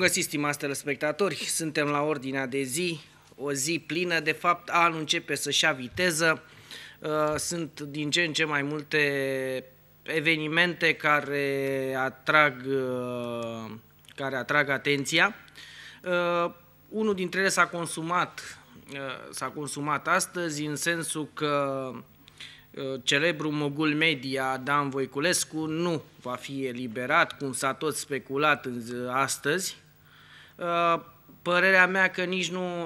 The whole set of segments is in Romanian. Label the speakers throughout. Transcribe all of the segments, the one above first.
Speaker 1: găsit, stimați telespectatori! Suntem la ordinea de zi, o zi plină. De fapt, anul începe să-și ia viteză. Uh, sunt din ce în ce mai multe evenimente care atrag, uh, care atrag atenția. Uh, unul dintre ele s-a consumat, s-a consumat astăzi în sensul că celebrul mogul media Dan Voiculescu nu va fi eliberat, cum s-a tot speculat astăzi, Uh, părerea mea că nici nu,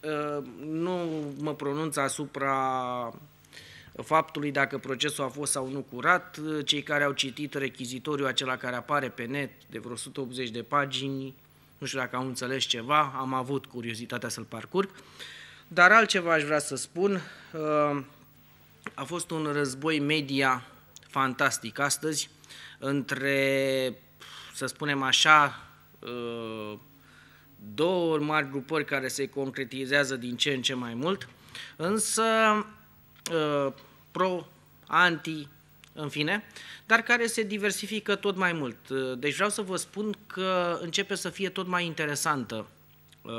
Speaker 1: uh, nu mă pronunț asupra faptului dacă procesul a fost sau nu curat. Uh, cei care au citit rechizitoriul acela care apare pe net de vreo 180 de pagini, nu știu dacă au înțeles ceva, am avut curiozitatea să-l parcurg. Dar altceva aș vrea să spun, a fost un război media fantastic astăzi între, să spunem așa, două mari grupări care se concretizează din ce în ce mai mult, însă ă, pro, anti, în fine, dar care se diversifică tot mai mult. Ă, deci vreau să vă spun că începe să fie tot mai interesantă ă,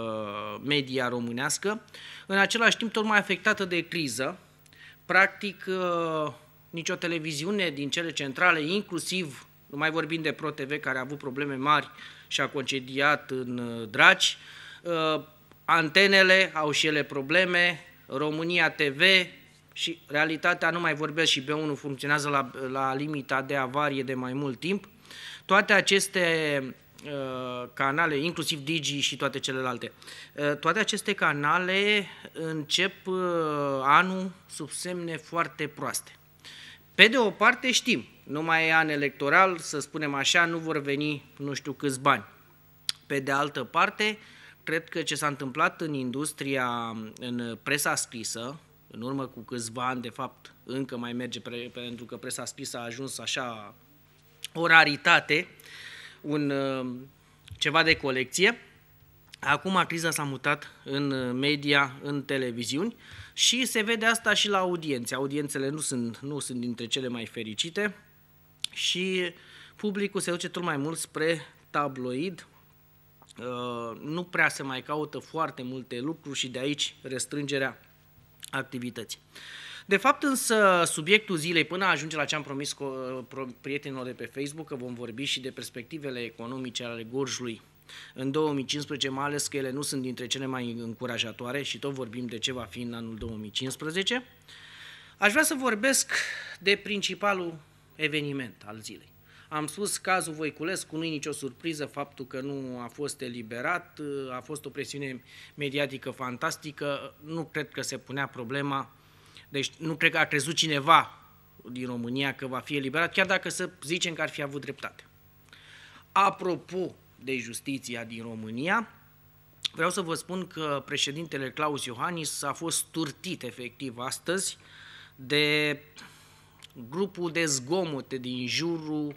Speaker 1: media românească, în același timp tot mai afectată de criză. Practic, nicio televiziune din cele centrale, inclusiv, nu mai vorbim de ProTV, care a avut probleme mari și-a concediat în uh, Draci. Uh, antenele au și ele probleme, România TV și realitatea nu mai vorbesc și B1 funcționează la, la limita de avarie de mai mult timp. Toate aceste uh, canale, inclusiv Digi și toate celelalte. Toate aceste canale încep anul sub semne foarte proaste. Pe de o parte știm, nu mai e an electoral, să spunem așa, nu vor veni nu știu câți bani. Pe de altă parte, cred că ce s-a întâmplat în industria, în presa scrisă, în urmă cu câțiva ani, de fapt, încă mai merge, pentru că presa scrisă a ajuns așa o raritate, un, uh, ceva de colecție. Acum criza s-a mutat în media, în televiziuni și se vede asta și la audiențe. Audiențele nu sunt, nu sunt dintre cele mai fericite și publicul se duce tot mai mult spre tabloid. Uh, nu prea se mai caută foarte multe lucruri și de aici restrângerea activității. De fapt însă subiectul zilei, până ajunge la ce am promis uh, prietenilor de pe Facebook, că vom vorbi și de perspectivele economice ale Gorjului în 2015, mai ales că ele nu sunt dintre cele mai încurajatoare și tot vorbim de ce va fi în anul 2015, aș vrea să vorbesc de principalul eveniment al zilei. Am spus cazul Voiculescu, nu i nicio surpriză faptul că nu a fost eliberat, a fost o presiune mediatică fantastică, nu cred că se punea problema, deci nu cred că a crezut cineva din România că va fi eliberat, chiar dacă să zicem că ar fi avut dreptate. Apropo de Justiția din România. Vreau să vă spun că președintele Claus Iohannis a fost turtit efectiv astăzi de grupul de zgomote din jurul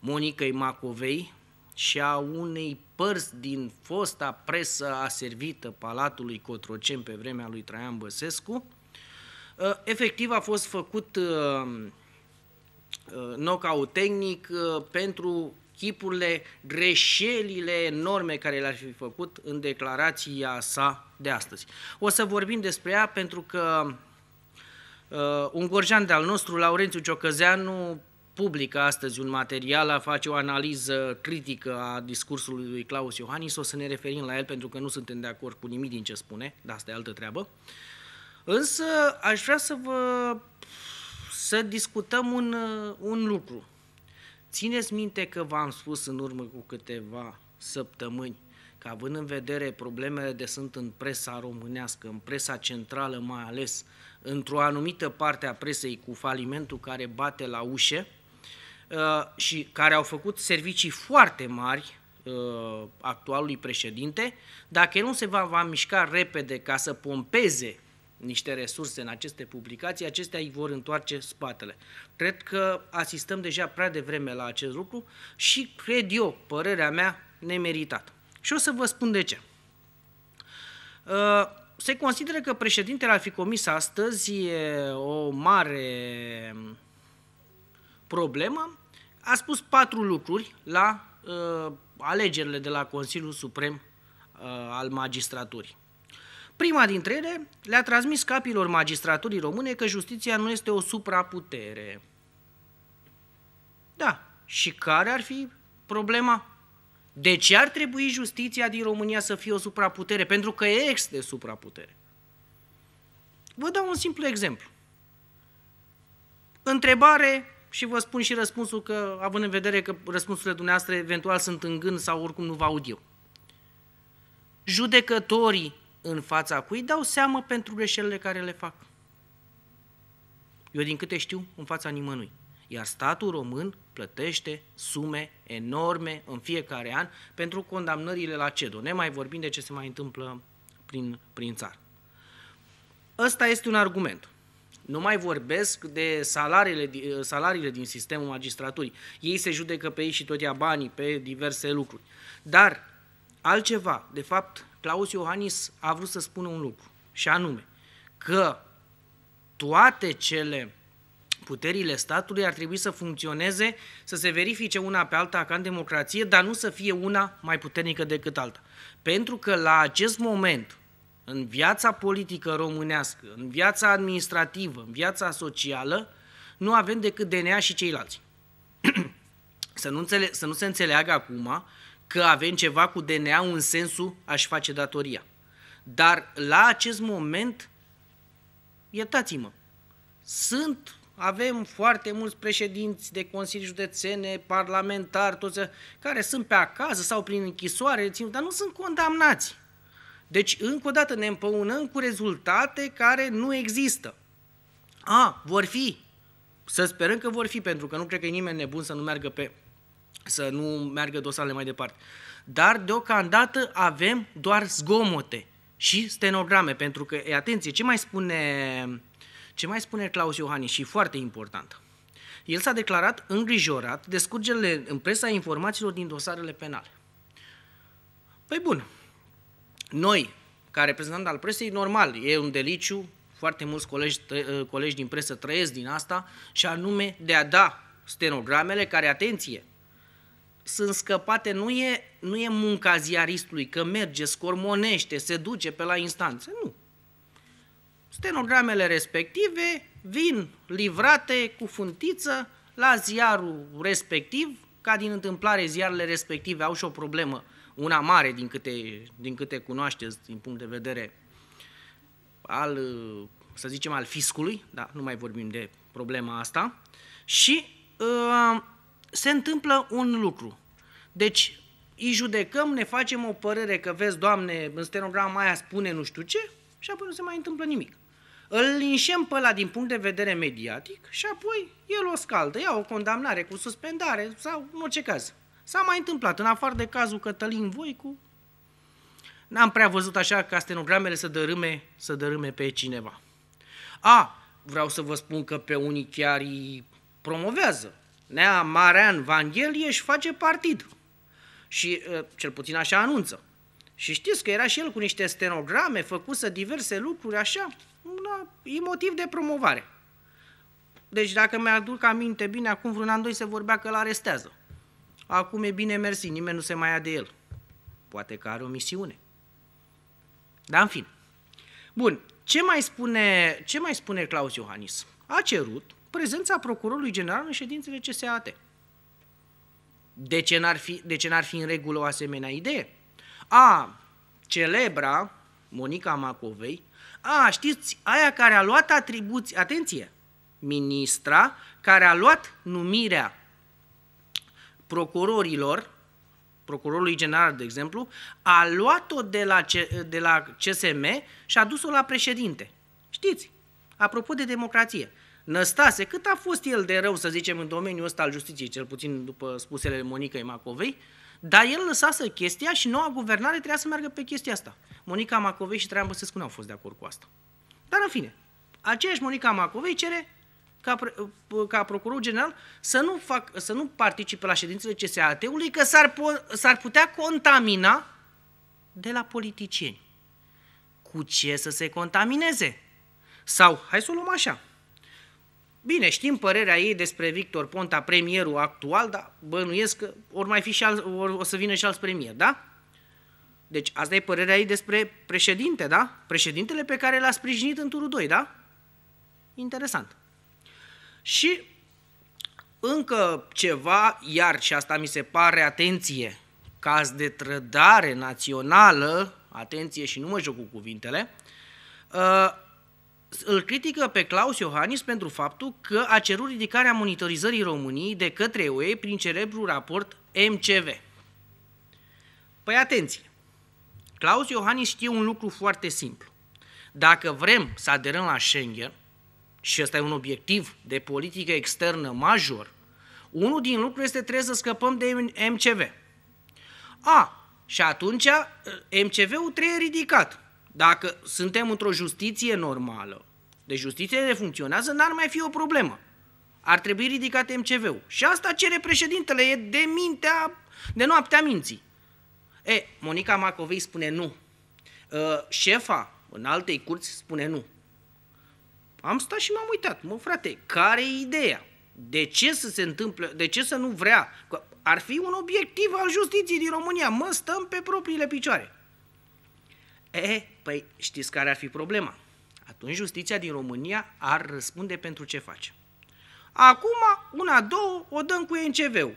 Speaker 1: Monicăi Macovei și a unei părți din fosta presă aservită Palatului Cotrocen pe vremea lui Traian Băsescu. Uh, efectiv a fost făcut uh, uh, knockout tehnic pentru chipurile, greșelile enorme care le-ar fi făcut în declarația sa de astăzi. O să vorbim despre ea pentru că uh, un gorjan de-al nostru, Laurențiu Ciocăzeanu, publică astăzi un material, face o analiză critică a discursului lui Claus Iohannis, o să ne referim la el pentru că nu suntem de acord cu nimic din ce spune, dar asta e altă treabă. Însă aș vrea să vă să discutăm un, uh, un lucru Țineți minte că v-am spus în urmă cu câteva săptămâni că având în vedere problemele de sunt în presa românească, în presa centrală mai ales, într-o anumită parte a presei cu falimentul care bate la ușe uh, și care au făcut servicii foarte mari uh, actualului președinte, dacă el nu se va, va mișca repede ca să pompeze niște resurse în aceste publicații, acestea îi vor întoarce spatele. Cred că asistăm deja prea devreme la acest lucru și, cred eu, părerea mea, nemeritat. Și o să vă spun de ce. Uh, se consideră că președintele ar fi comis astăzi o mare problemă. A spus patru lucruri la uh, alegerile de la Consiliul Suprem uh, al Magistraturii. Prima dintre ele le-a transmis capilor magistraturii române că justiția nu este o supraputere. Da, și care ar fi problema? De ce ar trebui justiția din România să fie o supraputere? Pentru că este supraputere. Vă dau un simplu exemplu. Întrebare și vă spun și răspunsul că, având în vedere că răspunsurile dumneavoastră eventual sunt în gând sau oricum nu vă aud eu. Judecătorii în fața cui dau seamă pentru greșelile care le fac. Eu din câte știu, în fața nimănui. Iar statul român plătește sume enorme în fiecare an pentru condamnările la CEDO, ne mai vorbim de ce se mai întâmplă prin, prin țară. Ăsta este un argument. Nu mai vorbesc de salariile, salariile din sistemul magistraturii. Ei se judecă pe ei și tot ia banii pe diverse lucruri. Dar altceva, de fapt, Claus Iohannis a vrut să spună un lucru, și anume că toate cele puterile statului ar trebui să funcționeze, să se verifice una pe alta ca în democrație, dar nu să fie una mai puternică decât alta. Pentru că la acest moment, în viața politică românească, în viața administrativă, în viața socială, nu avem decât DNA și ceilalți. să, nu înțele- să nu se înțeleagă acum că avem ceva cu DNA în sensul aș face datoria. Dar la acest moment, iertați-mă, sunt, avem foarte mulți președinți de consilii județene, parlamentari, toți care sunt pe acasă sau prin închisoare, dar nu sunt condamnați. Deci, încă o dată, ne împăunăm cu rezultate care nu există. A, vor fi. Să sperăm că vor fi, pentru că nu cred că e nimeni nebun să nu meargă pe să nu meargă dosarele mai departe. Dar deocamdată avem doar zgomote și stenograme, pentru că, e, atenție, ce mai spune, ce mai spune Claus Iohannis și foarte important. El s-a declarat îngrijorat de scurgerile în presa informațiilor din dosarele penale. Păi bun, noi, ca reprezentant al presei, normal, e un deliciu, foarte mulți colegi, ă, colegi din presă trăiesc din asta, și anume de a da stenogramele care, atenție, sunt scăpate, nu e, nu e munca ziaristului, că merge, scormonește, se duce pe la instanță, nu. Stenogramele respective vin livrate cu funtiță la ziarul respectiv, ca din întâmplare ziarele respective au și o problemă, una mare din câte, din câte cunoașteți din punct de vedere al, să zicem, al fiscului, da, nu mai vorbim de problema asta, și uh, se întâmplă un lucru. Deci îi judecăm, ne facem o părere că vezi, Doamne, în stenograma aia spune nu știu ce și apoi nu se mai întâmplă nimic. Îl linșem pe ăla din punct de vedere mediatic și apoi el o scaldă, ia o condamnare cu suspendare sau în orice caz. S-a mai întâmplat, în afară de cazul Cătălin Voicu, n-am prea văzut așa ca stenogramele să dărâme, să dărâme pe cineva. A, vreau să vă spun că pe unii chiar îi promovează Nea Marean Vanghelie își face partid. Și ă, cel puțin așa anunță. Și știți că era și el cu niște stenograme făcuse diverse lucruri așa, una, e motiv de promovare. Deci dacă mi-aduc aminte bine, acum vreun an, doi se vorbea că îl arestează. Acum e bine mersi, nimeni nu se mai ia de el. Poate că are o misiune. Dar în fin. Bun, ce mai spune, ce mai spune Claus Iohannis? A cerut prezența procurorului general în ședințele CSAT. De ce n-ar fi, de ce n-ar fi în regulă o asemenea idee? A, celebra Monica Macovei, a, știți, aia care a luat atribuții, atenție, ministra care a luat numirea procurorilor, procurorului general, de exemplu, a luat-o de la, C- de la CSM și a dus-o la președinte. Știți, apropo de democrație, Năstase, cât a fost el de rău, să zicem, în domeniul ăsta al justiției, cel puțin după spusele Monicăi Macovei, dar el lăsase chestia și noua guvernare trebuia să meargă pe chestia asta. Monica Macovei și Traian Băsescu nu au fost de acord cu asta. Dar în fine, aceeași Monica Macovei cere ca, ca procuror general să nu, fac, să nu participe la ședințele CSAT-ului, că s-ar, s-ar putea contamina de la politicieni. Cu ce să se contamineze? Sau, hai să o luăm așa, Bine, știm părerea ei despre Victor Ponta, premierul actual, dar bănuiesc că or mai fi și alți, or, o să vină și alți premier, da? Deci asta e părerea ei despre președinte, da? Președintele pe care l-a sprijinit în turul 2, da? Interesant. Și încă ceva, iar și asta mi se pare, atenție, caz de trădare națională, atenție și nu mă joc cu cuvintele, uh, îl critică pe Claus Iohannis pentru faptul că a cerut ridicarea monitorizării României de către UE prin celebrul raport MCV. Păi atenție! Claus Iohannis știe un lucru foarte simplu. Dacă vrem să aderăm la Schengen, și ăsta e un obiectiv de politică externă major, unul din lucruri este trebuie să scăpăm de MCV. A, și atunci eh, MCV-ul trebuie ridicat. Dacă suntem într-o justiție normală, de justiție de funcționează, n-ar mai fi o problemă. Ar trebui ridicat MCV-ul. Și asta cere președintele, e de mintea, de noaptea minții. E, Monica Macovei spune nu. Ă, șefa în altei curți spune nu. Am stat și m-am uitat. Mă, frate, care e ideea? De ce să se întâmple, de ce să nu vrea? Ar fi un obiectiv al justiției din România. Mă, stăm pe propriile picioare. E, Păi știți care ar fi problema? Atunci justiția din România ar răspunde pentru ce face. Acum, una, două, o dăm cu NCV-ul.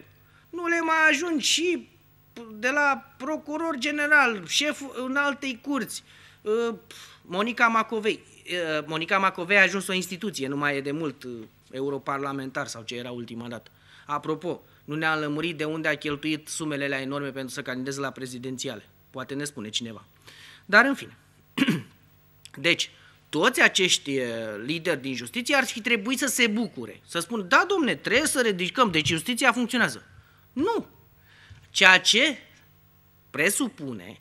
Speaker 1: Nu le mai ajung și de la procuror general, șef în altei curți, ă, Monica Macovei. Ă, Monica Macovei a ajuns o instituție, nu mai e de mult ă, europarlamentar sau ce era ultima dată. Apropo, nu ne-a lămurit de unde a cheltuit sumele la enorme pentru să candideze la prezidențiale. Poate ne spune cineva. Dar în fine. Deci, toți acești eh, lideri din justiție ar fi trebuit să se bucure, să spun, da, domne, trebuie să ridicăm, deci justiția funcționează. Nu! Ceea ce presupune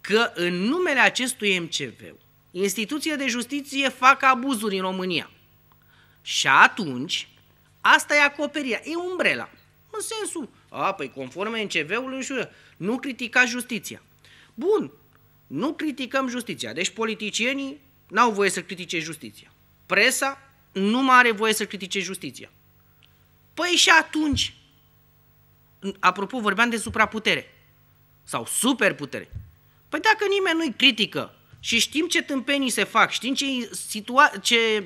Speaker 1: că în numele acestui MCV, instituțiile de justiție fac abuzuri în România. Și atunci, asta e acoperirea, e umbrela. În sensul, a, păi conform MCV-ului, nu critica justiția. Bun, nu criticăm justiția. Deci politicienii n-au voie să critique justiția. Presa nu mai are voie să critique justiția. Păi și atunci, apropo, vorbeam de supraputere sau superputere. Păi dacă nimeni nu-i critică și știm ce tâmpenii se fac, știm ce, situa- ce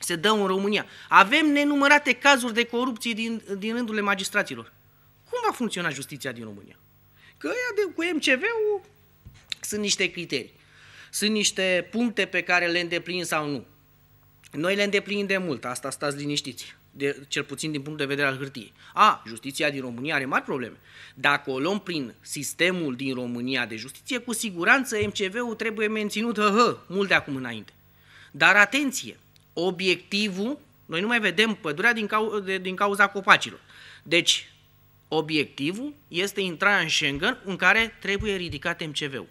Speaker 1: se dă în România, avem nenumărate cazuri de corupție din, din rândurile magistraților. Cum va funcționa justiția din România? Că ea de, cu MCV-ul sunt niște criterii, sunt niște puncte pe care le îndeplin sau nu. Noi le îndeplinim de mult, asta stați liniștiți, de, cel puțin din punct de vedere al hârtiei. A, justiția din România are mari probleme. Dacă o luăm prin sistemul din România de justiție, cu siguranță MCV-ul trebuie menținut hă, hă, mult de acum înainte. Dar atenție, obiectivul, noi nu mai vedem pădurea din, cau- de, din cauza copacilor. Deci, obiectivul este intrarea în Schengen în care trebuie ridicat MCV-ul.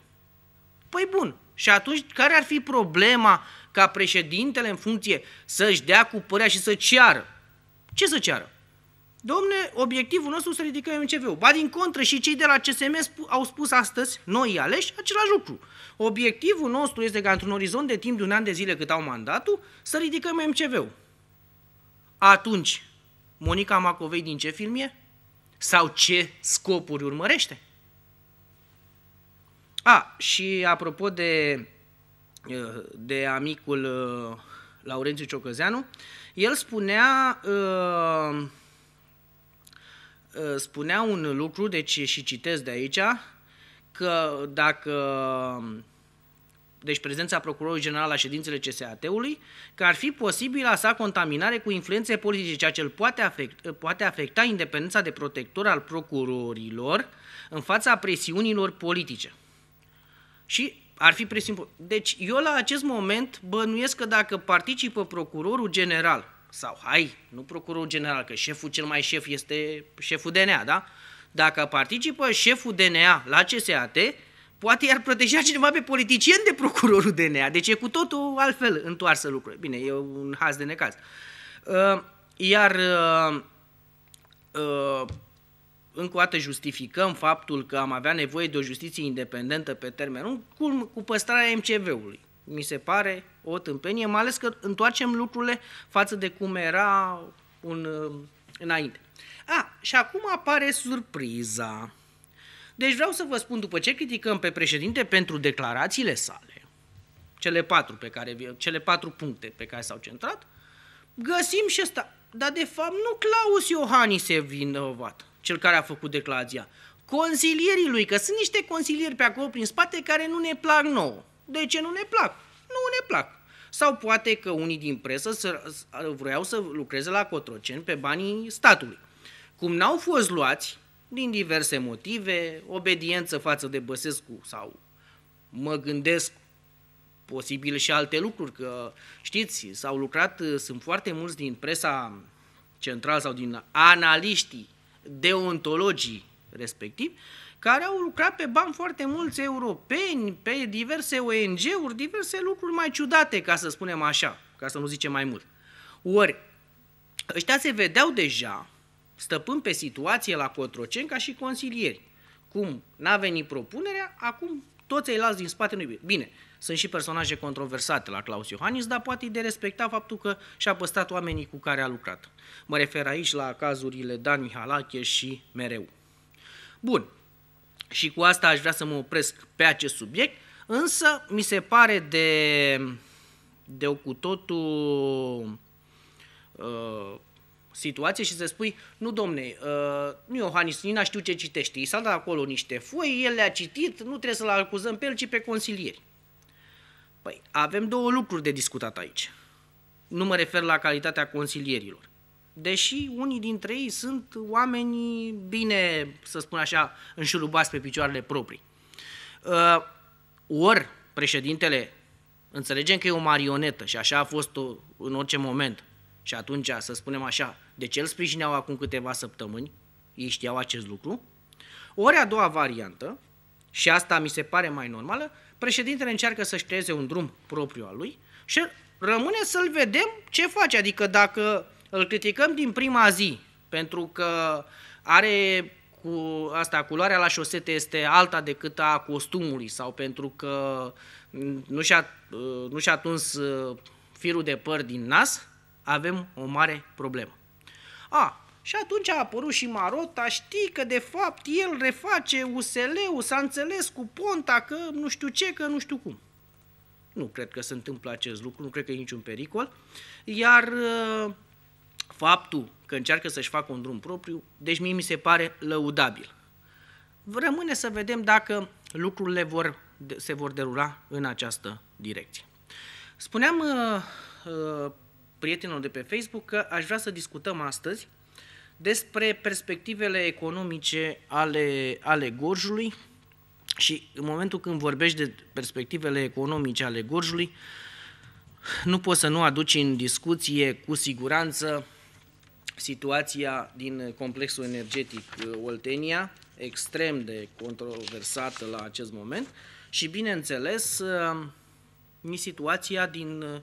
Speaker 1: Păi bun, și atunci care ar fi problema ca președintele în funcție să-și dea cu părea și să ceară? Ce să ceară? Domne, obiectivul nostru să ridicăm MCV-ul. Ba din contră și cei de la CSM au spus astăzi, noi aleși, același lucru. Obiectivul nostru este ca într-un orizont de timp de un an de zile cât au mandatul, să ridicăm MCV-ul. Atunci, Monica Macovei din ce film e? Sau ce scopuri urmărește? A, și apropo de, uh, de amicul uh, Laurențiu Ciocăzeanu, el spunea, uh, spunea un lucru, deci și citesc de aici, că dacă deci prezența procurorului general la ședințele CSAT-ului, că ar fi posibilă sa contaminare cu influențe politice, ceea ce îl poate, afect, poate afecta independența de protector al procurorilor în fața presiunilor politice. Și ar fi presimpo. Deci eu la acest moment bănuiesc că dacă participă procurorul general, sau hai, nu procurorul general, că șeful cel mai șef este șeful DNA, da? Dacă participă șeful DNA la CSAT, poate i-ar proteja cineva pe politicien de procurorul DNA. Deci e cu totul altfel întoarsă lucrurile. Bine, e un haz de necaz. Iar uh, uh, încă o dată justificăm faptul că am avea nevoie de o justiție independentă pe termen lung cu, cu păstrarea MCV-ului. Mi se pare o tâmpenie, mai ales că întoarcem lucrurile față de cum era un, uh, înainte. A, și acum apare surpriza. Deci vreau să vă spun, după ce criticăm pe președinte pentru declarațiile sale, cele patru, pe care, cele patru puncte pe care s-au centrat, găsim și asta. Dar de fapt nu Claus Iohannis e vinovat cel care a făcut declarația, consilierii lui, că sunt niște consilieri pe acolo prin spate care nu ne plac nouă. De ce nu ne plac? Nu ne plac. Sau poate că unii din presă vreau să lucreze la Cotroceni pe banii statului. Cum n-au fost luați, din diverse motive, obediență față de Băsescu sau mă gândesc posibil și alte lucruri, că știți, s-au lucrat, sunt foarte mulți din presa central sau din analiștii deontologii respectiv, care au lucrat pe bani foarte mulți europeni, pe diverse ONG-uri, diverse lucruri mai ciudate, ca să spunem așa, ca să nu zicem mai mult. Ori, ăștia se vedeau deja stăpând pe situație la Cotroceni ca și consilieri. Cum n-a venit propunerea, acum toți ceilalți din spate nu Bine, sunt și personaje controversate la Claus Iohannis, dar poate e de respectat faptul că și-a păstrat oamenii cu care a lucrat. Mă refer aici la cazurile Dan Mihalache și mereu. Bun, și cu asta aș vrea să mă opresc pe acest subiect, însă mi se pare de, de o cu totul uh, situație și să spui, nu domne, uh, nu Iohannis, Nina știu ce citește, i s-a dat acolo niște foi, el le-a citit, nu trebuie să-l acuzăm pe el, ci pe consilieri. Păi avem două lucruri de discutat aici. Nu mă refer la calitatea consilierilor. Deși unii dintre ei sunt oameni bine, să spun așa, înșurubați pe picioarele proprii. Uh, ori președintele, înțelegem că e o marionetă și așa a fost o, în orice moment. Și atunci, să spunem așa, de ce îl sprijineau acum câteva săptămâni? Ei știau acest lucru. Ori a doua variantă, și asta mi se pare mai normală, președintele încearcă să-și creeze un drum propriu al lui și rămâne să-l vedem ce face. Adică dacă îl criticăm din prima zi pentru că are cu asta, culoarea la șosete este alta decât a costumului sau pentru că nu și-a, nu și-a tuns uh, firul de păr din nas, avem o mare problemă. A, și atunci a apărut și Marota, știi că de fapt el reface USL-ul, s-a înțeles cu Ponta că nu știu ce, că nu știu cum. Nu cred că se întâmplă acest lucru, nu cred că e niciun pericol. Iar uh, faptul că încearcă să-și facă un drum propriu, deci mie mi se pare lăudabil. Rămâne să vedem dacă lucrurile vor, se vor derula în această direcție. Spuneam uh, uh, prietenilor de pe Facebook că aș vrea să discutăm astăzi despre perspectivele economice ale, ale Gorjului și în momentul când vorbești de perspectivele economice ale Gorjului, nu poți să nu aduci în discuție cu siguranță situația din complexul energetic uh, Oltenia, extrem de controversată la acest moment, și bineînțeles uh, situația din uh,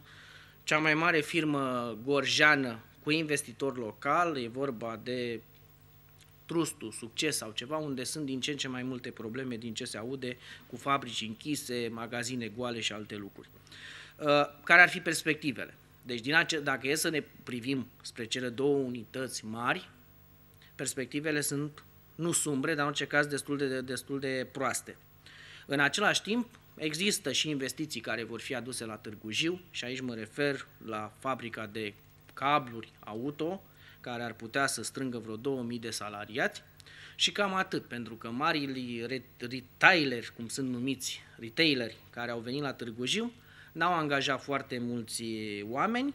Speaker 1: cea mai mare firmă gorjană cu investitor local, e vorba de trustul, succes sau ceva, unde sunt din ce în ce mai multe probleme din ce se aude cu fabrici închise, magazine goale și alte lucruri. Uh, care ar fi perspectivele? Deci din ace- dacă e să ne privim spre cele două unități mari, perspectivele sunt nu sumbre, dar în orice caz destul de, destul de proaste. În același timp, există și investiții care vor fi aduse la Târgu Jiu și aici mă refer la fabrica de cabluri auto, care ar putea să strângă vreo 2000 de salariați și cam atât, pentru că marii retaileri, cum sunt numiți, retaileri care au venit la Târgu Jiu, n-au angajat foarte mulți oameni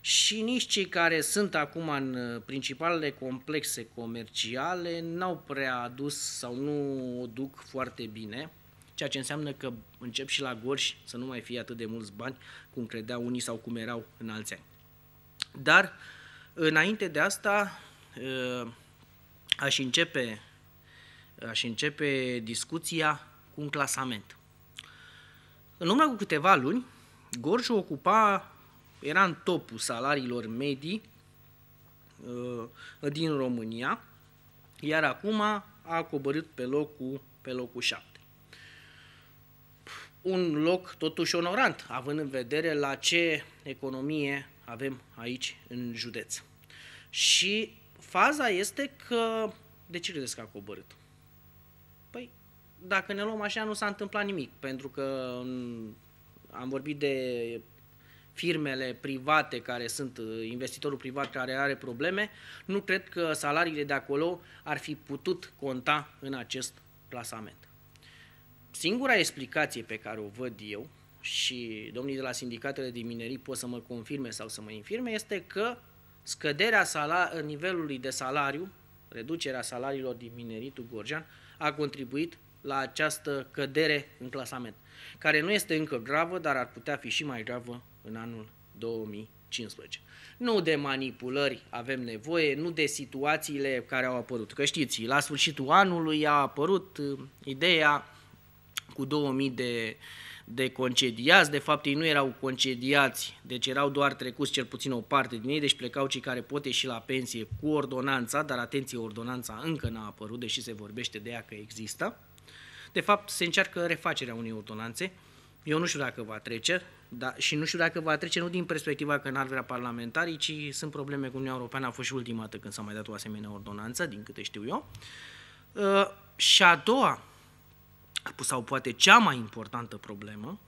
Speaker 1: și nici cei care sunt acum în principalele complexe comerciale n-au prea adus sau nu o duc foarte bine, ceea ce înseamnă că încep și la gorj să nu mai fie atât de mulți bani cum credeau unii sau cum erau în alți ani. Dar, înainte de asta, ă, aș începe, aș începe discuția cu un clasament. În urmă cu câteva luni, Gorj ocupa, era în topul salariilor medii ă, din România, iar acum a coborât pe locul, pe locul 7. Un loc totuși onorant, având în vedere la ce economie avem aici în județ. Și faza este că... De ce credeți că a coborât? Păi, dacă ne luăm așa, nu s-a întâmplat nimic, pentru că am vorbit de firmele private care sunt, uh, investitorul privat care are probleme, nu cred că salariile de acolo ar fi putut conta în acest plasament. Singura explicație pe care o văd eu și domnii de la sindicatele de minerii pot să mă confirme sau să mă infirme, este că scăderea nivelului de salariu, reducerea salariilor din mineritul gorjan, a contribuit la această cădere în clasament, care nu este încă gravă, dar ar putea fi și mai gravă în anul 2015. Nu de manipulări avem nevoie, nu de situațiile care au apărut. Că știți, la sfârșitul anului a apărut uh, ideea cu 2000 de uh, de concediați, de fapt ei nu erau concediați, deci erau doar trecuți cel puțin o parte din ei, deci plecau cei care pot ieși la pensie cu ordonanța, dar atenție, ordonanța încă n-a apărut, deși se vorbește de ea că există. De fapt, se încearcă refacerea unei ordonanțe, eu nu știu dacă va trece, da, și nu știu dacă va trece nu din perspectiva că n-ar vrea parlamentarii, ci sunt probleme cu Uniunea Europeană, a fost și ultima dată când s-a mai dat o asemenea ordonanță, din câte știu eu. Uh, și a doua sau poate cea mai importantă problemă,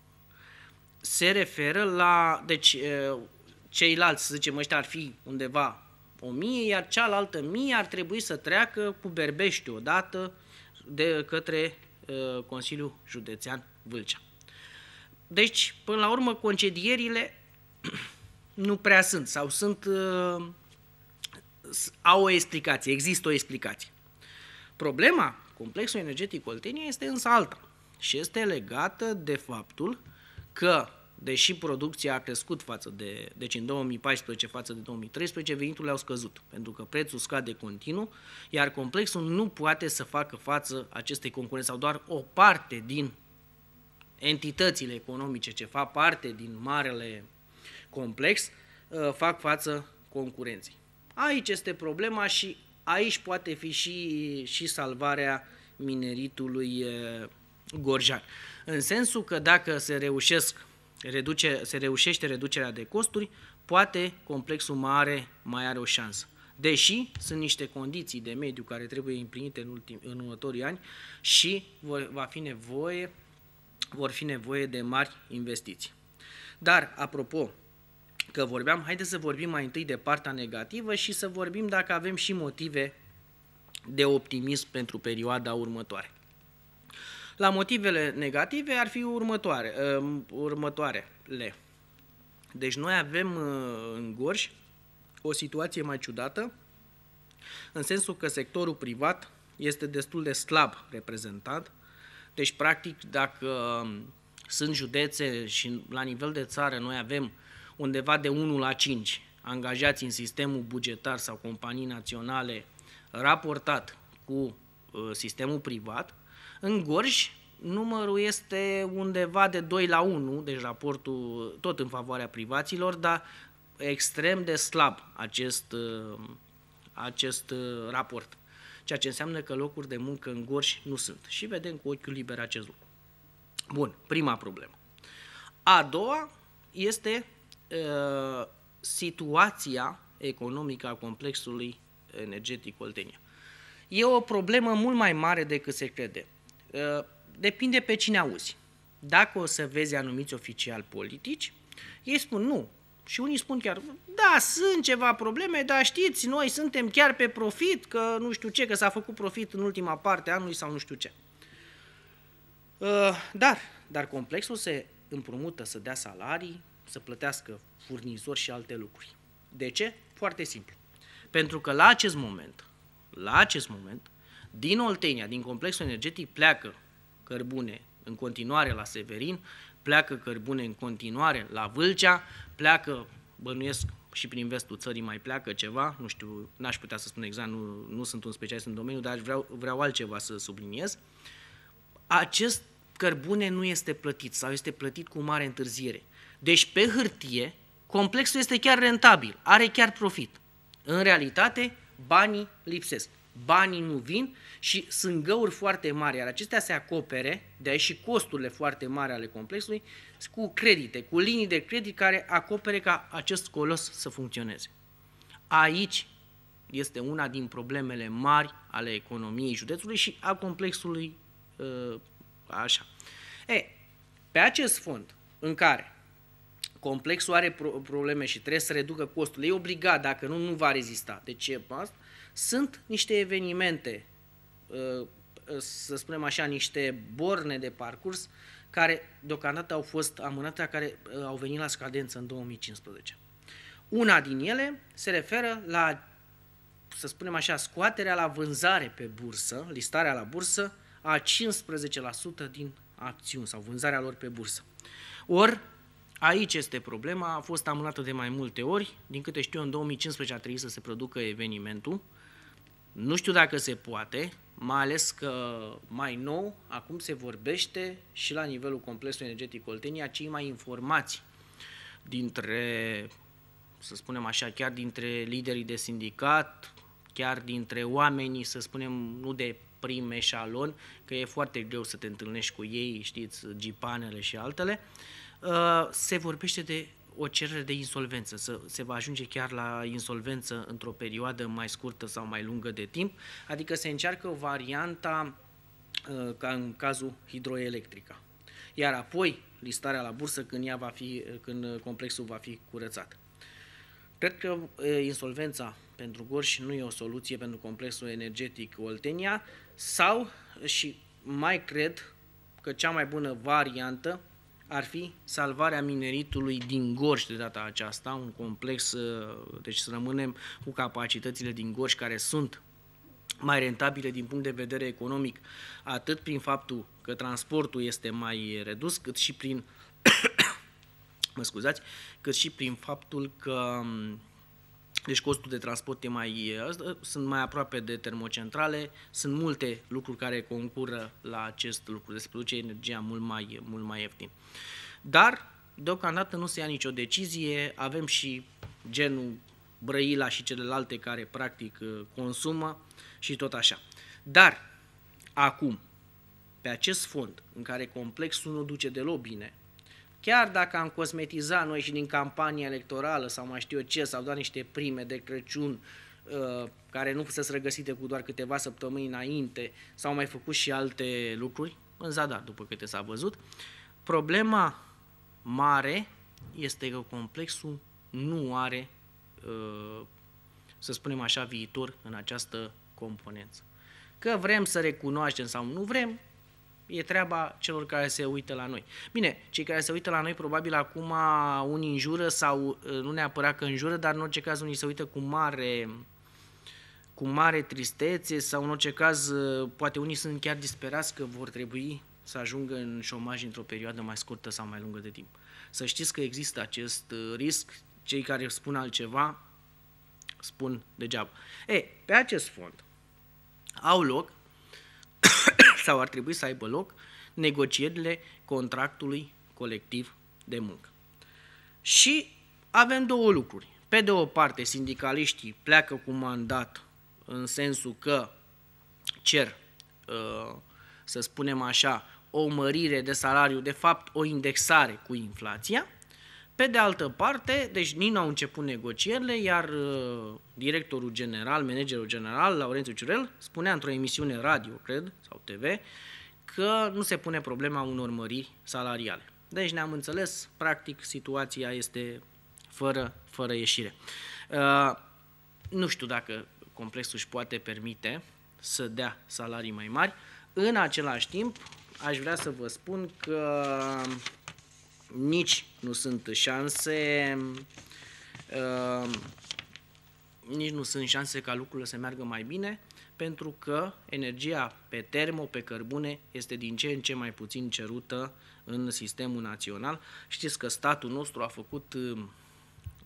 Speaker 1: se referă la, deci ceilalți, să zicem, ăștia ar fi undeva o mie, iar cealaltă mie ar trebui să treacă cu berbești odată de către Consiliul Județean Vâlcea. Deci, până la urmă, concedierile nu prea sunt sau sunt au o explicație, există o explicație. Problema Complexul energetic Oltenia este însă alta și este legată de faptul că, deși producția a crescut față de, deci în 2014 față de 2013, veniturile au scăzut, pentru că prețul scade continuu, iar complexul nu poate să facă față acestei concurențe sau doar o parte din entitățile economice ce fac parte din marele complex uh, fac față concurenței. Aici este problema și aici poate fi și, și salvarea mineritului gorjan. În sensul că dacă se, reușesc, reduce, se reușește reducerea de costuri, poate complexul mare mai are o șansă. Deși sunt niște condiții de mediu care trebuie împlinite în, ultim, în următorii ani și vor, va fi nevoie, vor fi nevoie de mari investiții. Dar, apropo, că vorbeam, haideți să vorbim mai întâi de partea negativă și să vorbim dacă avem și motive de optimism pentru perioada următoare. La motivele negative ar fi următoare, um, următoarele. Deci noi avem uh, în Gorj o situație mai ciudată, în sensul că sectorul privat este destul de slab reprezentat. Deci, practic, dacă um, sunt județe și la nivel de țară noi avem uh, undeva de 1 la 5 angajați în sistemul bugetar sau companii naționale raportat cu uh, sistemul privat, în Gorj numărul este undeva de 2 la 1, deci raportul tot în favoarea privaților, dar extrem de slab acest, uh, acest uh, raport. Ceea ce înseamnă că locuri de muncă în Gorj nu sunt. Și vedem cu ochiul liber acest lucru. Bun, prima problemă. A doua este Uh, situația economică a complexului energetic Oltenia. E o problemă mult mai mare decât se crede. Uh, depinde pe cine auzi. Dacă o să vezi anumiți oficiali politici, ei spun nu. Și unii spun chiar, da, sunt ceva probleme, dar știți, noi suntem chiar pe profit, că nu știu ce, că s-a făcut profit în ultima parte a anului sau nu știu ce. Uh, dar, dar complexul se împrumută să dea salarii, să plătească furnizori și alte lucruri. De ce? Foarte simplu. Pentru că la acest moment, la acest moment, din Oltenia, din complexul energetic, pleacă cărbune în continuare la Severin, pleacă cărbune în continuare la Vâlcea, pleacă, bănuiesc, și prin vestul țării mai pleacă ceva, nu știu, n-aș putea să spun exact, nu, nu sunt un specialist în domeniu, dar vreau, vreau altceva să subliniez. Acest cărbune nu este plătit sau este plătit cu mare întârziere. Deci, pe hârtie, complexul este chiar rentabil, are chiar profit. În realitate, banii lipsesc. Banii nu vin și sunt găuri foarte mari, iar acestea se acopere, de aici și costurile foarte mari ale complexului, cu credite, cu linii de credit care acopere ca acest colos să funcționeze. Aici este una din problemele mari ale economiei județului și a complexului ă, așa. E, pe acest fond în care complexul are pro- probleme și trebuie să reducă costul. E obligat, dacă nu, nu va rezista. De deci, ce? Sunt niște evenimente, uh, uh, să spunem așa, niște borne de parcurs care deocamdată au fost amânate, care uh, au venit la scadență în 2015. Una din ele se referă la, să spunem așa, scoaterea la vânzare pe bursă, listarea la bursă, a 15% din acțiuni sau vânzarea lor pe bursă. Ori Aici este problema, a fost amânată de mai multe ori, din câte știu în 2015 a trebuit să se producă evenimentul, nu știu dacă se poate, mai ales că mai nou, acum se vorbește și la nivelul complexului energetic Oltenia, cei mai informați dintre, să spunem așa, chiar dintre liderii de sindicat, chiar dintre oamenii, să spunem, nu de prim eșalon, că e foarte greu să te întâlnești cu ei, știți, gipanele și altele, uh, Uh, se vorbește de o cerere de insolvență, să se va ajunge chiar la insolvență într-o perioadă mai scurtă sau mai lungă de timp, adică se încearcă varianta uh, ca în cazul hidroelectrica. Iar apoi listarea la bursă când, ea va fi, când complexul va fi curățat. Cred că uh, insolvența pentru Gorj nu e o soluție pentru complexul energetic Oltenia sau și mai cred că cea mai bună variantă ar fi salvarea mineritului din Gorj de data aceasta, un complex, uh, deci să rămânem cu capacitățile din Gorj care sunt mai rentabile din punct de vedere economic, atât prin faptul că transportul este mai redus, cât și prin mă scuzați, cât și prin faptul că um, deci costul de transport e mai, sunt mai aproape de termocentrale, sunt multe lucruri care concură la acest lucru, deci se produce energia mult mai, mult mai ieftin. Dar, deocamdată nu se ia nicio decizie, avem și genul Brăila și celelalte care practic consumă și tot așa. Dar, acum, pe acest fond, în care complexul nu duce deloc bine, Chiar dacă am cosmetizat noi și din campania electorală sau mai știu eu ce, sau dat niște prime de Crăciun uh, care nu fusese răgăsite cu doar câteva săptămâni înainte, s-au mai făcut și alte lucruri, în zadar, după câte s-a văzut. Problema mare este că complexul nu are, uh, să spunem așa, viitor în această componență. Că vrem să recunoaștem sau nu vrem, E treaba celor care se uită la noi. Bine, cei care se uită la noi probabil acum unii înjură sau ă, nu neapărat că înjură, dar în orice caz unii se uită cu mare cu mare tristețe sau în orice caz ă, poate unii sunt chiar disperați că vor trebui să ajungă în șomaj într-o perioadă mai scurtă sau mai lungă de timp. Să știți că există acest ă, risc, cei care spun altceva spun degeaba. E, pe acest fond au loc sau ar trebui să aibă loc negocierile contractului colectiv de muncă. Și avem două lucruri. Pe de o parte, sindicaliștii pleacă cu mandat în sensul că cer, uh, să spunem așa, o mărire de salariu, de fapt o indexare cu inflația, pe de altă parte, deci Nino au început negocierile, iar uh, directorul general, managerul general, Laurențiu Ciurel, spunea într-o emisiune radio, cred, sau TV, că nu se pune problema unor măriri salariale. Deci ne-am înțeles, practic, situația este fără, fără ieșire. Uh, nu știu dacă complexul își poate permite să dea salarii mai mari. În același timp, aș vrea să vă spun că nici nu sunt șanse uh, nici nu sunt șanse ca lucrurile să meargă mai bine, pentru că energia pe termo, pe cărbune, este din ce în ce mai puțin cerută în sistemul național. Știți că statul nostru a făcut uh,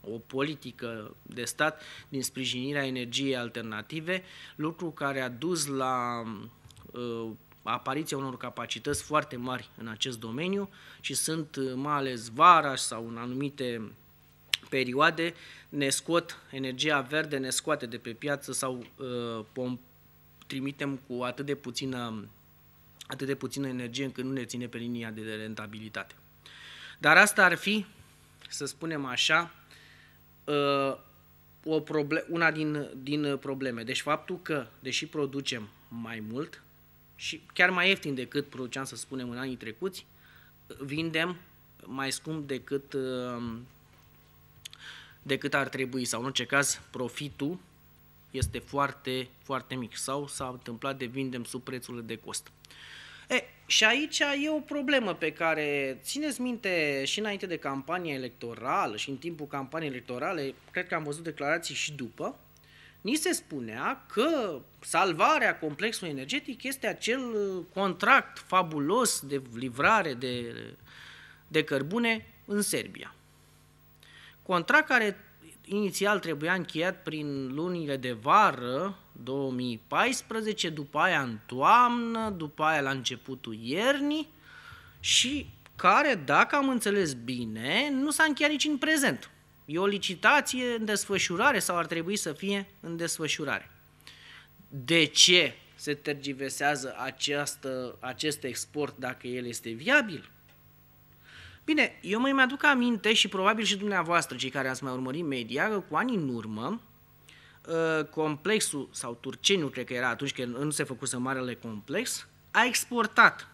Speaker 1: o politică de stat din sprijinirea energiei alternative, lucru care a dus la uh, apariția unor capacități foarte mari în acest domeniu și sunt uh, mai ales vara sau în anumite perioade ne scot energia verde, ne scoate de pe piață sau uh, trimitem cu atât de puțină atât de puțină energie încât nu ne ține pe linia de rentabilitate. Dar asta ar fi, să spunem așa, uh, o una din, din probleme. Deci faptul că, deși producem mai mult, și chiar mai ieftin decât produceam, să spunem, în anii trecuți, vindem mai scump decât, uh, decât ar trebui sau în orice caz profitul este foarte, foarte mic sau s-a întâmplat de vindem sub prețurile de cost. E, și aici e o problemă pe care țineți minte și înainte de campania electorală și în timpul campaniei electorale, cred că am văzut declarații și după, ni se spunea că salvarea complexului energetic este acel uh, contract fabulos de livrare de, de cărbune în Serbia. Contract care inițial trebuia încheiat prin lunile de vară 2014, după aia în toamnă, după aia la începutul iernii și care, dacă am înțeles bine, nu s-a încheiat nici în prezent. E o licitație în desfășurare sau ar trebui să fie în desfășurare. De ce se tergiversează această, acest export dacă el este viabil? Bine, eu mai mi-aduc aminte și probabil și dumneavoastră, cei care ați mai urmărit media, că cu ani în urmă, ă, complexul, sau Turceniu, cred că era atunci, când nu se făcuse marele complex, a exportat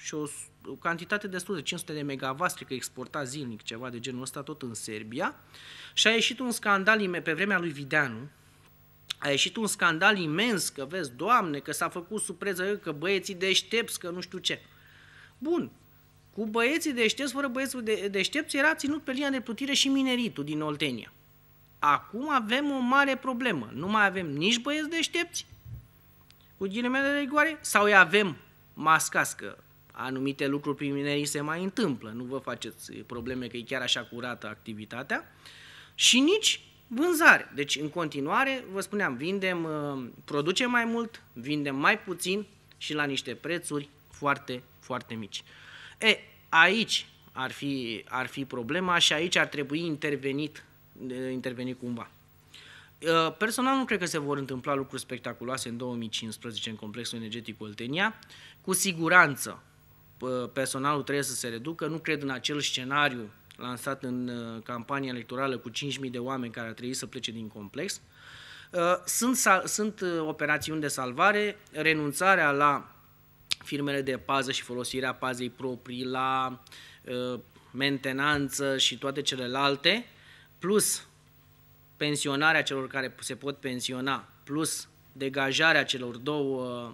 Speaker 1: și o o cantitate destul de 500 de megavați, că exporta zilnic ceva de genul ăsta, tot în Serbia. Și a ieșit un scandal pe vremea lui Videanu, a ieșit un scandal imens, că vezi, doamne, că s-a făcut supreză, că băieții deștepți, că nu știu ce. Bun, cu băieții deștepți, fără băieții de, deștepți, era ținut pe linia de plutire și mineritul din Oltenia. Acum avem o mare problemă. Nu mai avem nici băieți deștepți, cu ghilimele de rigoare, sau îi avem mascați, că anumite lucruri minerii se mai întâmplă. Nu vă faceți eh, probleme că e chiar așa curată activitatea. Și nici vânzare. Deci, în continuare, vă spuneam, vindem, eh, producem mai mult, vindem mai puțin și la niște prețuri foarte, foarte mici. E, aici ar fi, ar fi problema și aici ar trebui intervenit, intervenit cumva. Eh, personal nu cred că se vor întâmpla lucruri spectaculoase în 2015 în complexul energetic Oltenia. Cu siguranță personalul trebuie să se reducă, nu cred în acel scenariu lansat în uh, campania electorală cu 5.000 de oameni care ar trebui să plece din complex. Uh, sunt, sunt uh, operațiuni de salvare, renunțarea la firmele de pază și folosirea pazei proprii, la mentenanță și toate celelalte, plus pensionarea celor care se pot pensiona, plus degajarea celor două uh,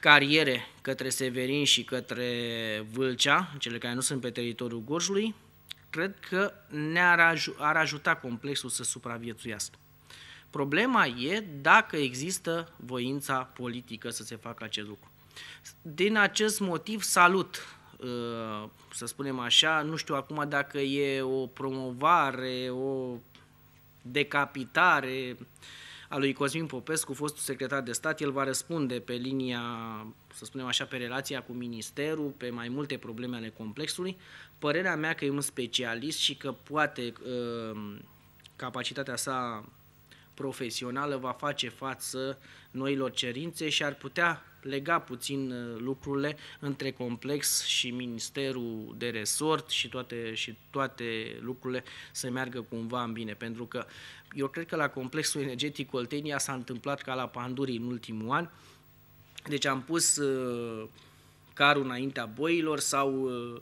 Speaker 1: cariere către Severin și către Vâlcea, cele care nu sunt pe teritoriul Gorjului, cred că ne-ar aj- ar ajuta complexul să supraviețuiască. Problema e dacă există voința politică să se facă acest lucru. Din acest motiv salut, uh, să spunem așa, nu știu acum dacă e o promovare, o decapitare, a lui Cosmin Popescu, fostul secretar de stat, el va răspunde pe linia, să spunem așa, pe relația cu ministerul, pe mai multe probleme ale complexului. Părerea mea că e un specialist și că poate uh, capacitatea sa profesională va face față noilor cerințe și ar putea lega puțin uh, lucrurile între complex și ministerul de resort și toate, și toate lucrurile să meargă cumva în bine, pentru că eu cred că la complexul energetic Oltenia s-a întâmplat ca la Pandurii în ultimul an, deci am pus uh, carul înaintea boilor sau uh,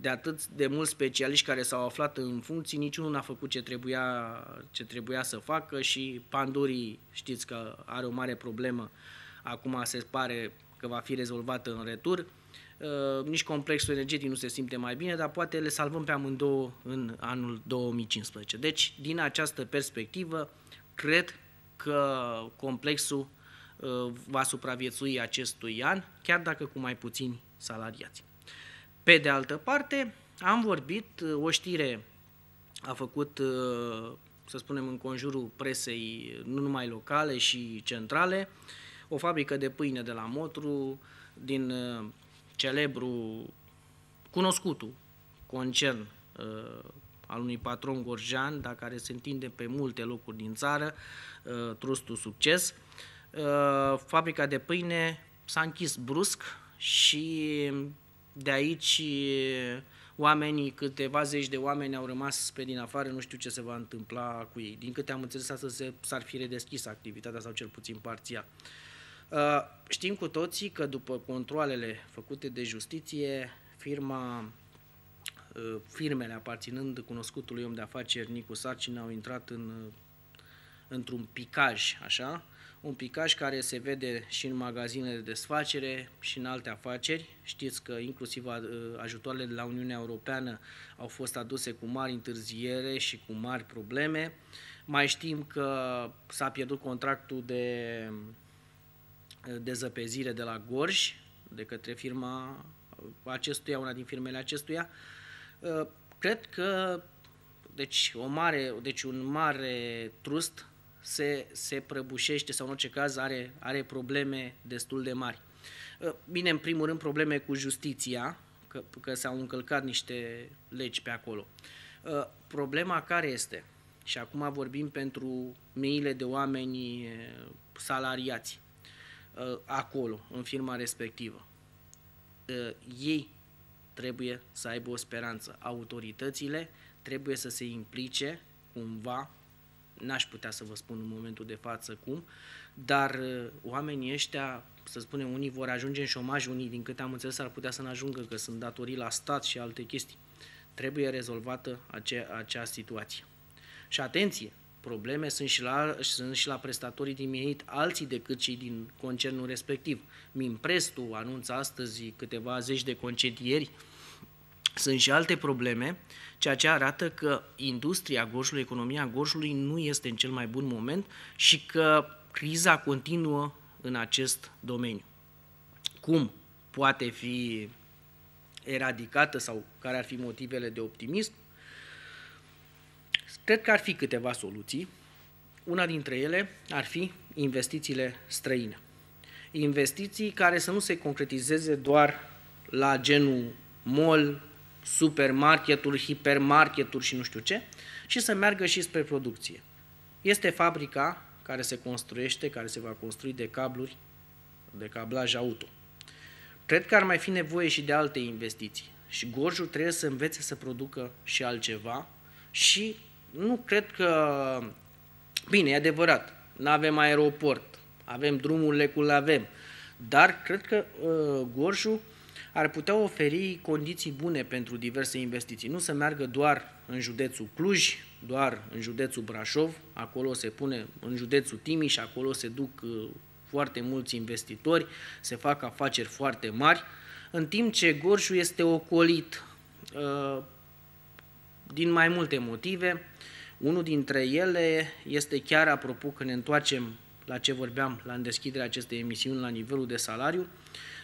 Speaker 1: de atât de mulți specialiști care s-au aflat în funcții, niciunul n-a făcut ce trebuia, ce trebuia să facă și Pandurii știți că are o mare problemă uh, acum se pare că va fi rezolvată în retur. Uh, nici complexul energetic nu se simte mai bine, dar poate le salvăm pe amândouă în anul 2015. Deci, din această perspectivă, cred că complexul uh, va supraviețui acestui an, chiar dacă cu mai puțini salariați. Pe de altă parte, am vorbit, uh, o știre a făcut, să spunem, în conjurul presei, nu numai locale și centrale, o fabrică de pâine de la Motru, din uh, celebru, cunoscutul concern uh, al unui patron gorjan, dar care se întinde pe multe locuri din țară, uh, Trustul Succes. Fabrica de pâine s-a închis brusc și de aici oamenii, câteva zeci de oameni au rămas pe din afară, nu știu ce se va întâmpla cu ei. Din câte am înțeles, s-ar fi redeschis activitatea sau cel puțin parțial. Uh, Uh, știm cu toții că după controlele făcute de justiție, firma uh, firmele aparținând cunoscutului om de afaceri Nicu Sarcin au intrat în, uh, într-un picaj, așa, un picaj care se vede și în magazinele de desfacere și în alte afaceri. Știți că inclusiv ajutoarele de la Uniunea Europeană au fost aduse cu mari întârziere și cu mari probleme. Mai știm că s-a pierdut contractul de de zăpezire de la Gorj, de către firma acestuia, una din firmele acestuia. Uh, cred că deci, o mare, deci un mare trust se, se prăbușește sau în orice caz are, are probleme destul de mari. Uh, bine, în primul rând, probleme cu justiția, că, că s-au încălcat niște legi pe acolo. Uh, problema care este? Și acum vorbim pentru miile de oameni salariați. Uh, acolo, în firma respectivă. Uh, ei trebuie să aibă o speranță. Autoritățile trebuie să se implice cumva, n-aș putea să vă spun în momentul de față cum, dar uh, oamenii ăștia, să spunem, unii vor ajunge în șomaj, unii, din câte am înțeles, ar putea să nu ajungă, că sunt datorii la stat și alte chestii. Trebuie rezolvată acea, acea situație. Și atenție, probleme sunt și la, sunt și la prestatorii din mihit, alții decât cei din concernul respectiv. Minprestu anunță astăzi câteva zeci de concedieri, sunt și alte probleme, ceea ce arată că industria Gorjului, economia Gorjului nu este în cel mai bun moment și că criza continuă în acest domeniu. Cum poate fi eradicată sau care ar fi motivele de optimism? Cred că ar fi câteva soluții. Una dintre ele ar fi investițiile străine. Investiții care să nu se concretizeze doar la genul mall, supermarketuri, hipermarketuri și nu știu ce, și să meargă și spre producție. Este fabrica care se construiește, care se va construi de cabluri, de cablaj auto. Cred că ar mai fi nevoie și de alte investiții. Și Gorjul trebuie să învețe să producă și altceva și nu cred că... Bine, e adevărat, nu avem aeroport, avem drumurile cum le avem, dar cred că uh, ă, Gorjul ar putea oferi condiții bune pentru diverse investiții. Nu să meargă doar în județul Cluj, doar în județul Brașov, acolo se pune în județul Timiș, acolo se duc ă, foarte mulți investitori, se fac afaceri foarte mari, în timp ce Gorjul este ocolit ă, din mai multe motive, unul dintre ele este chiar, apropo, că ne întoarcem la ce vorbeam la deschiderea acestei emisiuni, la nivelul de salariu,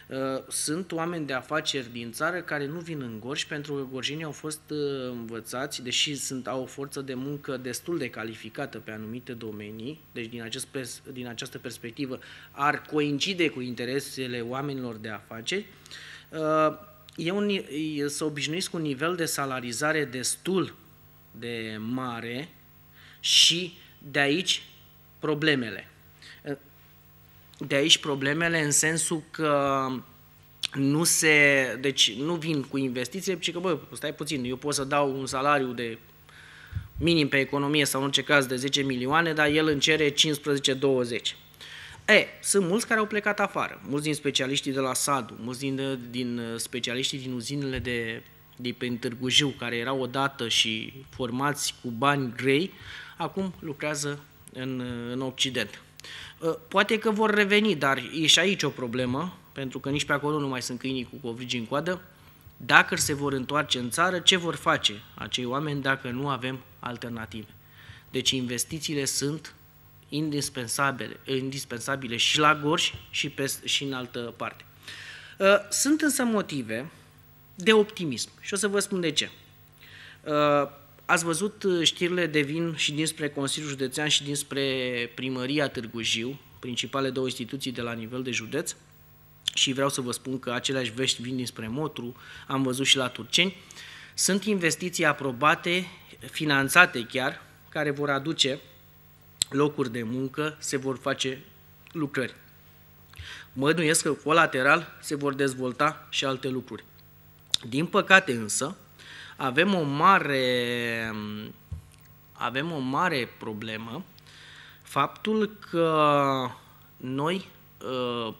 Speaker 1: uh, sunt oameni de afaceri din țară care nu vin în Gorj pentru că gorjinii au fost uh, învățați, deși sunt, au o forță de muncă destul de calificată pe anumite domenii, deci din, acest, din această perspectivă ar coincide cu interesele oamenilor de afaceri, uh, e un, e, să obișnuiți cu un nivel de salarizare destul de mare și de aici problemele. De aici problemele în sensul că nu se, deci nu vin cu investiție, ci că, bă, stai puțin, eu pot să dau un salariu de minim pe economie sau în orice caz de 10 milioane, dar el îmi cere 15-20. E, sunt mulți care au plecat afară, mulți din specialiștii de la SADU, mulți din, din specialiștii din uzinele de de pe Târgu care erau odată și formați cu bani grei, acum lucrează în, în Occident. Ă, poate că vor reveni, dar e și aici o problemă, pentru că nici pe acolo nu mai sunt câinii cu covrigi în coadă. Dacă se vor întoarce în țară, ce vor face acei oameni dacă nu avem alternative? Deci investițiile sunt indispensabile, indispensabile și la Gorj și, pe, și în altă parte. Ă, sunt însă motive de optimism. Și o să vă spun de ce. Uh, ați văzut uh, știrile de vin și dinspre Consiliul Județean și dinspre Primăria Târgu Jiu, principale două instituții de la nivel de județ, și vreau să vă spun că aceleași vești vin dinspre Motru, am văzut și la Turceni, sunt investiții aprobate, finanțate chiar, care vor aduce locuri de muncă, se vor face lucrări. Mă că colateral se vor dezvolta și alte lucruri. Din păcate însă, avem o mare, avem o mare problemă faptul că noi, uh,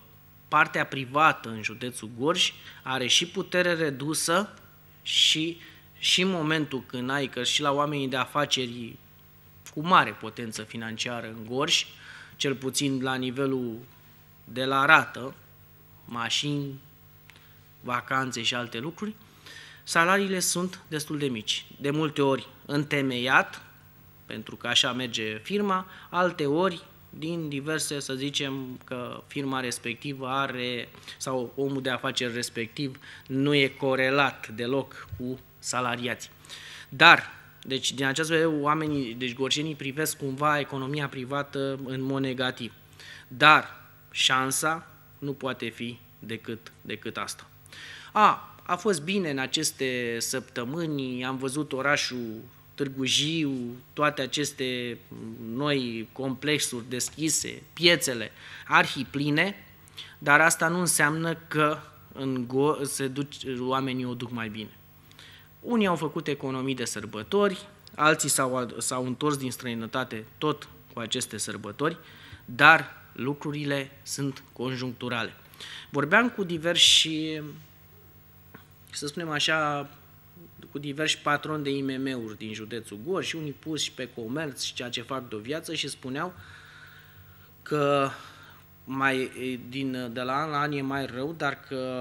Speaker 1: partea privată în județul Gorj, are și putere redusă și, și în momentul când ai, că și la oamenii de afaceri cu mare potență financiară în Gorj, cel puțin la nivelul de la rată, mașini, vacanțe și alte lucruri, salariile sunt destul de mici. De multe ori întemeiat, pentru că așa merge firma, alte ori din diverse, să zicem că firma respectivă are sau omul de afaceri respectiv nu e corelat deloc cu salariații. Dar, deci din această vedere, oamenii, deci gorșenii, privesc cumva economia privată în mod negativ. Dar șansa nu poate fi decât, decât asta. A, a fost bine în aceste săptămâni, am văzut orașul Târgu Jiu, toate aceste noi complexuri deschise, piețele arhipline, dar asta nu înseamnă că în go- se duce, oamenii o duc mai bine. Unii au făcut economii de sărbători, alții s-au, s-au întors din străinătate tot cu aceste sărbători, dar lucrurile sunt conjuncturale. Vorbeam cu diversi să spunem așa, cu diversi patroni de IMM-uri din județul Gorj și unii pus și pe comerț și ceea ce fac de o viață și spuneau că mai, din, de la an la an e mai rău, dar că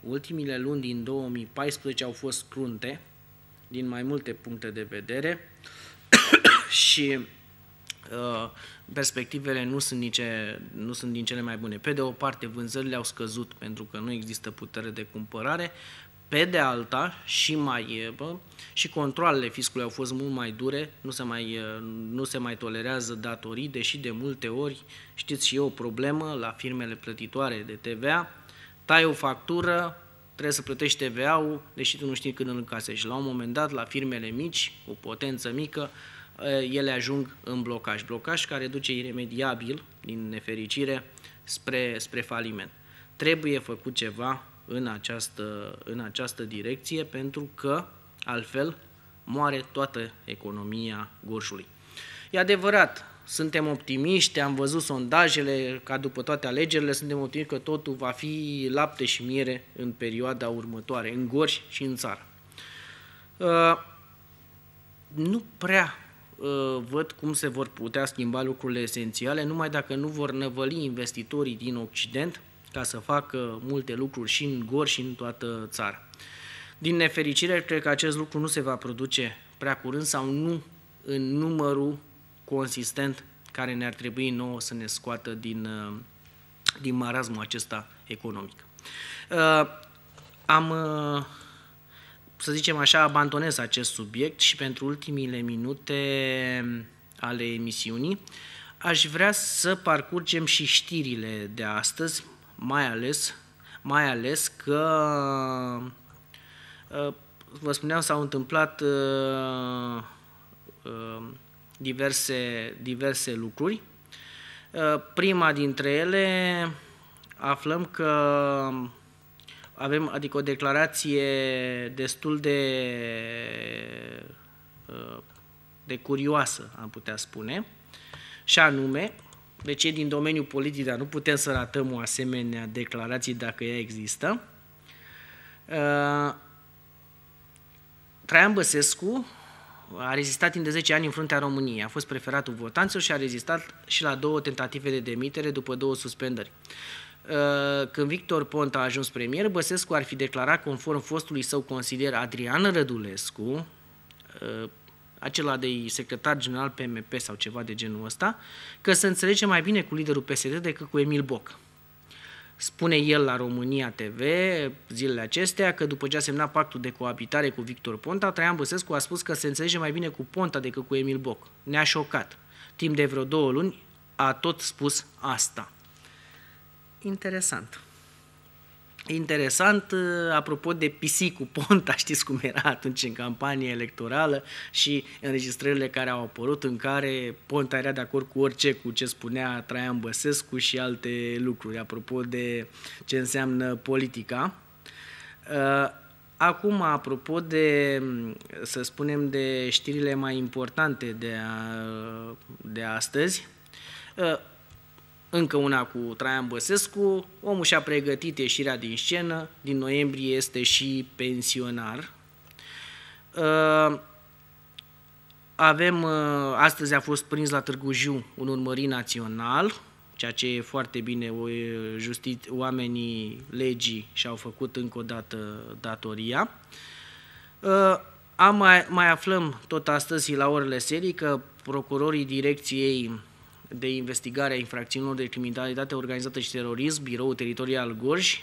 Speaker 1: ultimile luni din 2014 au fost crunte din mai multe puncte de vedere și ă, perspectivele nu sunt, nici, nu sunt din cele mai bune. Pe de o parte, vânzările au scăzut pentru că nu există putere de cumpărare, pe de alta, și mai bă, și controlele fiscului au fost mult mai dure, nu se mai, nu se mai tolerează datorii, deși de multe ori, știți și eu, o problemă la firmele plătitoare de TVA, tai o factură, trebuie să plătești TVA-ul, deși tu nu știi când îl încasești. Și la un moment dat, la firmele mici, cu potență mică, ele ajung în blocaj. Blocaj care duce iremediabil, din nefericire, spre, spre faliment. Trebuie făcut ceva în această, în această direcție, pentru că altfel moare toată economia Gorșului. E adevărat, suntem optimiști, am văzut sondajele ca după toate alegerile, suntem optimiști că totul va fi lapte și miere în perioada următoare, în Gorș și în țară. Uh, nu prea uh, văd cum se vor putea schimba lucrurile esențiale, numai dacă nu vor năvăli investitorii din Occident – ca să facă multe lucruri și în Gor și în toată țara. Din nefericire, cred că acest lucru nu se va produce prea curând sau nu în numărul consistent care ne-ar trebui nouă să ne scoată din, uh, din marasmul acesta economic. Uh, am, uh, să zicem așa, abandonez acest subiect și pentru ultimile minute ale emisiunii aș vrea să parcurgem și știrile de astăzi, mai ales, mai ales că ă, vă spuneam, s-au întâmplat ă, ă, diverse, diverse lucruri. Prima dintre ele aflăm că avem adică o declarație destul de, de curioasă, am putea spune, și anume de cei din domeniul politic, dar nu putem să ratăm o asemenea declarație dacă ea există. Uh, Traian Băsescu a rezistat timp de 10 ani în fruntea României, a fost preferatul votanților și a rezistat și la două tentative de demitere după două suspendări. Uh, Când Victor Ponta a ajuns premier, Băsescu ar fi declarat conform fostului său consilier Adrian Rădulescu, uh, acela de secretar general PMP sau ceva de genul ăsta, că se înțelege mai bine cu liderul PSD decât cu Emil Boc. Spune el la România TV zilele acestea că după ce a semnat pactul de coabitare cu Victor Ponta, Traian Băsescu a spus că se înțelege mai bine cu Ponta decât cu Emil Boc. Ne-a șocat. Timp de vreo două luni a tot spus asta. Interesant. Interesant, uh, apropo de pisicul Ponta, știți cum era atunci în campanie electorală și înregistrările care au apărut în care Ponta era de acord cu orice, cu ce spunea Traian Băsescu și alte lucruri, apropo de ce înseamnă politica. Uh, acum, apropo de, să spunem, de știrile mai importante de, a, de astăzi, uh, încă una cu Traian Băsescu, omul și-a pregătit ieșirea din scenă, din noiembrie este și pensionar. Uh, avem, uh, astăzi a fost prins la Târgu Jiu un urmărit național, ceea ce e foarte bine, o, oamenii legii și-au făcut încă o dată datoria. Uh, am mai, mai aflăm tot astăzi la orele serii că procurorii direcției de investigare a infracțiunilor de criminalitate organizată și terorism, Biroul Teritorial Gorj, uh,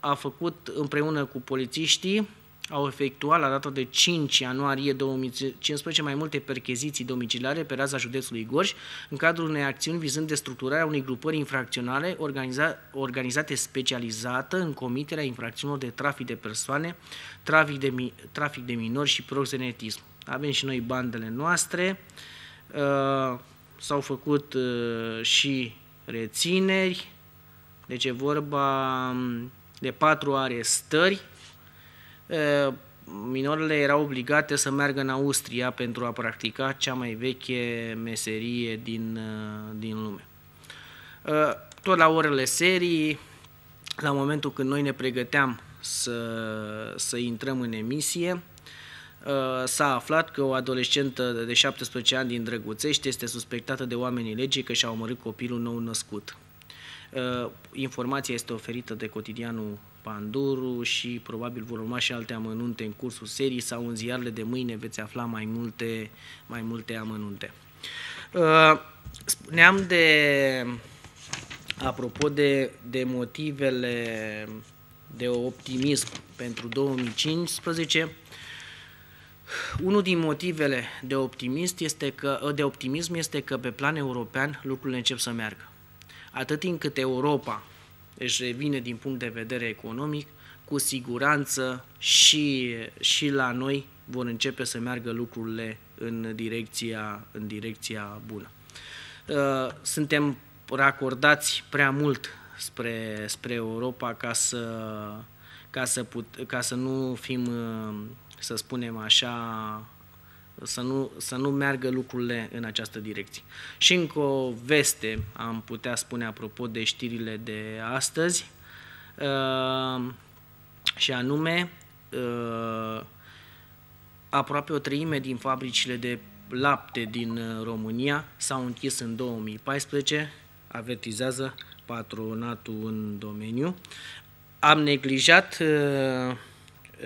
Speaker 1: a făcut împreună cu polițiștii, au efectuat la data de 5 ianuarie 2015 mai multe percheziții domiciliare pe raza județului Gorj, în cadrul unei acțiuni vizând destructurarea unei grupări infracționale organiza organizate specializată în comiterea infracțiunilor de trafic de persoane, trafic de, trafic de minori și proxenetism. Avem și noi bandele noastre, uh, Uh, s-au făcut uh, și rețineri, deci e vorba um, de patru arestări. Uh, minorele erau obligate să meargă în Austria pentru a practica cea mai veche meserie din, din lume. Tot la orele serii, la momentul când noi ne pregăteam să, să intrăm în emisie, Uh, s-a aflat că o adolescentă de 17 ani din Drăguțești este suspectată de oamenii legii că și-a omorât copilul nou născut. Uh, informația este oferită de cotidianul Panduru și probabil vor urma și alte amănunte în cursul serii sau în ziarele de mâine veți afla mai multe, mai multe amănunte. Uh, Spuneam de, apropo de, de motivele de optimism pentru 2015, unul din motivele de, optimist este că, de optimism este că pe plan european lucrurile încep să meargă. Atât timp cât Europa își revine din punct de vedere economic, cu siguranță și, și la noi vor începe să meargă lucrurile în direcția, în direcția bună. Uh, suntem racordați prea mult spre, spre Europa ca să, ca, să put, ca să nu fim uh, să spunem așa, să nu, să nu meargă lucrurile în această direcție. Și încă o veste am putea spune apropo de știrile de astăzi, uh, și anume uh, aproape o treime din fabricile de lapte din uh, România s-au închis în 2014, avertizează patronatul în domeniu. Am neglijat uh,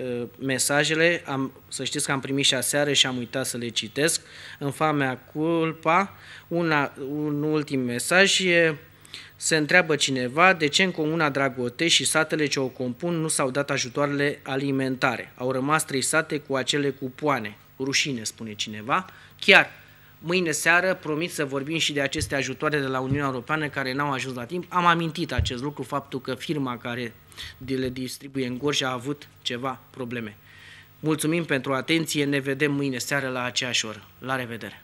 Speaker 1: Uh, mesajele, am, să știți că am primit și aseară și am uitat să le citesc, în famea culpa, una, un ultim mesaj e, se întreabă cineva de ce în comuna Dragote și satele ce o compun nu s-au dat ajutoarele alimentare. Au rămas trei sate cu acele cupoane. Rușine, spune cineva. Chiar, mâine seară promit să vorbim și de aceste ajutoare de la Uniunea Europeană care n-au ajuns la timp. Am amintit acest lucru, faptul că firma care le distribuie în Gorj, a avut ceva probleme. Mulțumim pentru atenție, ne vedem mâine seară la aceeași oră. La revedere!